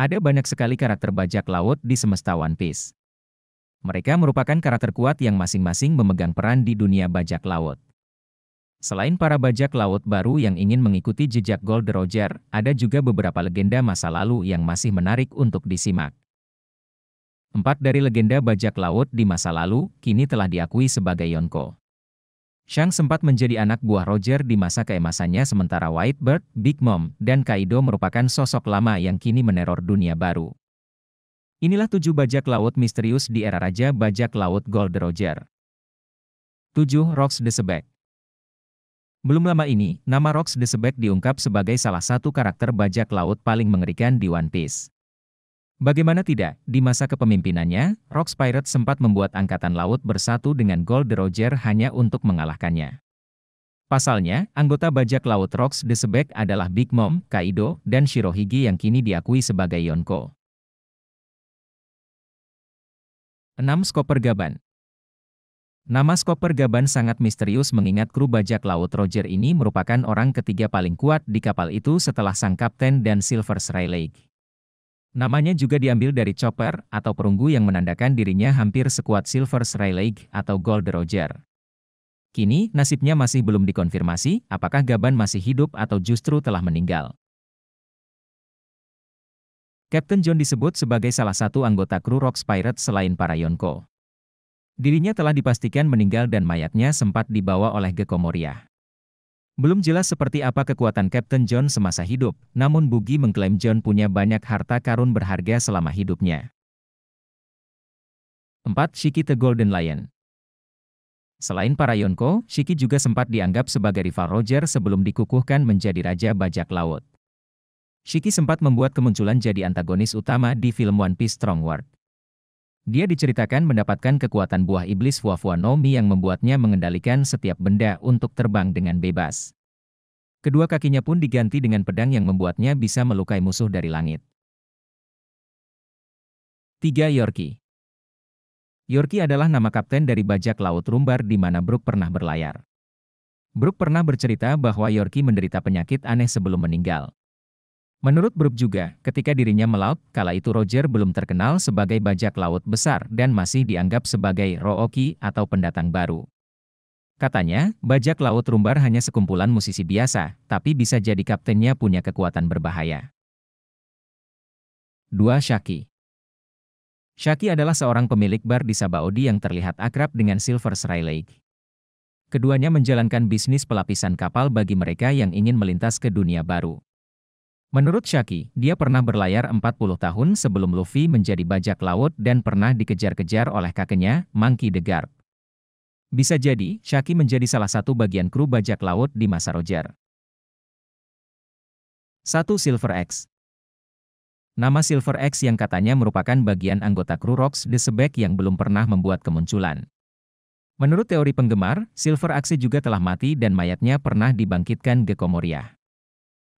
Ada banyak sekali karakter bajak laut di semesta One Piece. Mereka merupakan karakter kuat yang masing-masing memegang peran di dunia bajak laut. Selain para bajak laut baru yang ingin mengikuti jejak Gold Roger, ada juga beberapa legenda masa lalu yang masih menarik untuk disimak. Empat dari legenda bajak laut di masa lalu, kini telah diakui sebagai Yonko. Shang sempat menjadi anak buah Roger di masa keemasannya sementara Whitebird, Big Mom, dan Kaido merupakan sosok lama yang kini meneror dunia baru. Inilah tujuh bajak laut misterius di era Raja Bajak Laut Gold Roger. 7. Rocks the Sebek Belum lama ini, nama Rocks the Sebek diungkap sebagai salah satu karakter bajak laut paling mengerikan di One Piece. Bagaimana tidak, di masa kepemimpinannya, Rocks Pirate sempat membuat Angkatan Laut bersatu dengan Gold Roger hanya untuk mengalahkannya. Pasalnya, anggota bajak laut Rocks the Sebek adalah Big Mom, Kaido, dan Shirohige yang kini diakui sebagai Yonko. 6. Skoper Gaban Nama Skoper Gaban sangat misterius mengingat kru bajak laut Roger ini merupakan orang ketiga paling kuat di kapal itu setelah sang kapten dan Silver Sray Lake. Namanya juga diambil dari chopper atau perunggu yang menandakan dirinya hampir sekuat Silver Sray atau Gold Roger. Kini, nasibnya masih belum dikonfirmasi apakah Gaban masih hidup atau justru telah meninggal. Captain John disebut sebagai salah satu anggota kru Rock Pirate selain para Yonko. Dirinya telah dipastikan meninggal dan mayatnya sempat dibawa oleh Gekomoriah. Belum jelas seperti apa kekuatan Captain John semasa hidup, namun Bugi mengklaim John punya banyak harta karun berharga selama hidupnya. 4. Shiki The Golden Lion Selain para Yonko, Shiki juga sempat dianggap sebagai rival Roger sebelum dikukuhkan menjadi Raja Bajak Laut. Shiki sempat membuat kemunculan jadi antagonis utama di film One Piece Strong World. Dia diceritakan mendapatkan kekuatan buah iblis Fuafua Nomi yang membuatnya mengendalikan setiap benda untuk terbang dengan bebas. Kedua kakinya pun diganti dengan pedang yang membuatnya bisa melukai musuh dari langit. 3. Yorki Yorki adalah nama kapten dari bajak laut Rumbar di mana Brook pernah berlayar. Brook pernah bercerita bahwa Yorki menderita penyakit aneh sebelum meninggal. Menurut Brook juga, ketika dirinya melaut, kala itu Roger belum terkenal sebagai bajak laut besar dan masih dianggap sebagai rooki atau pendatang baru. Katanya, bajak laut rumbar hanya sekumpulan musisi biasa, tapi bisa jadi kaptennya punya kekuatan berbahaya. 2. Shaki Shaki adalah seorang pemilik bar di Sabaudi yang terlihat akrab dengan Silver Sri Lake. Keduanya menjalankan bisnis pelapisan kapal bagi mereka yang ingin melintas ke dunia baru. Menurut Shaki, dia pernah berlayar 40 tahun sebelum Luffy menjadi bajak laut dan pernah dikejar-kejar oleh kakeknya, Monkey the Garp. Bisa jadi, Shaki menjadi salah satu bagian kru bajak laut di masa Roger. 1. Silver X Nama Silver X yang katanya merupakan bagian anggota kru Rocks the Sebek yang belum pernah membuat kemunculan. Menurut teori penggemar, Silver Axe juga telah mati dan mayatnya pernah dibangkitkan Gekomoriah.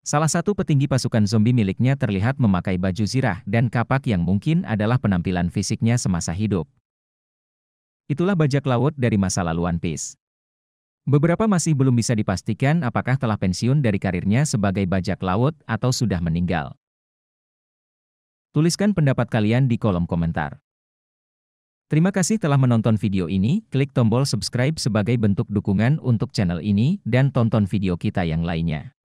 Salah satu petinggi pasukan zombie miliknya terlihat memakai baju zirah dan kapak yang mungkin adalah penampilan fisiknya semasa hidup. Itulah bajak laut dari masa lalu One Piece. Beberapa masih belum bisa dipastikan apakah telah pensiun dari karirnya sebagai bajak laut atau sudah meninggal. Tuliskan pendapat kalian di kolom komentar. Terima kasih telah menonton video ini, klik tombol subscribe sebagai bentuk dukungan untuk channel ini, dan tonton video kita yang lainnya.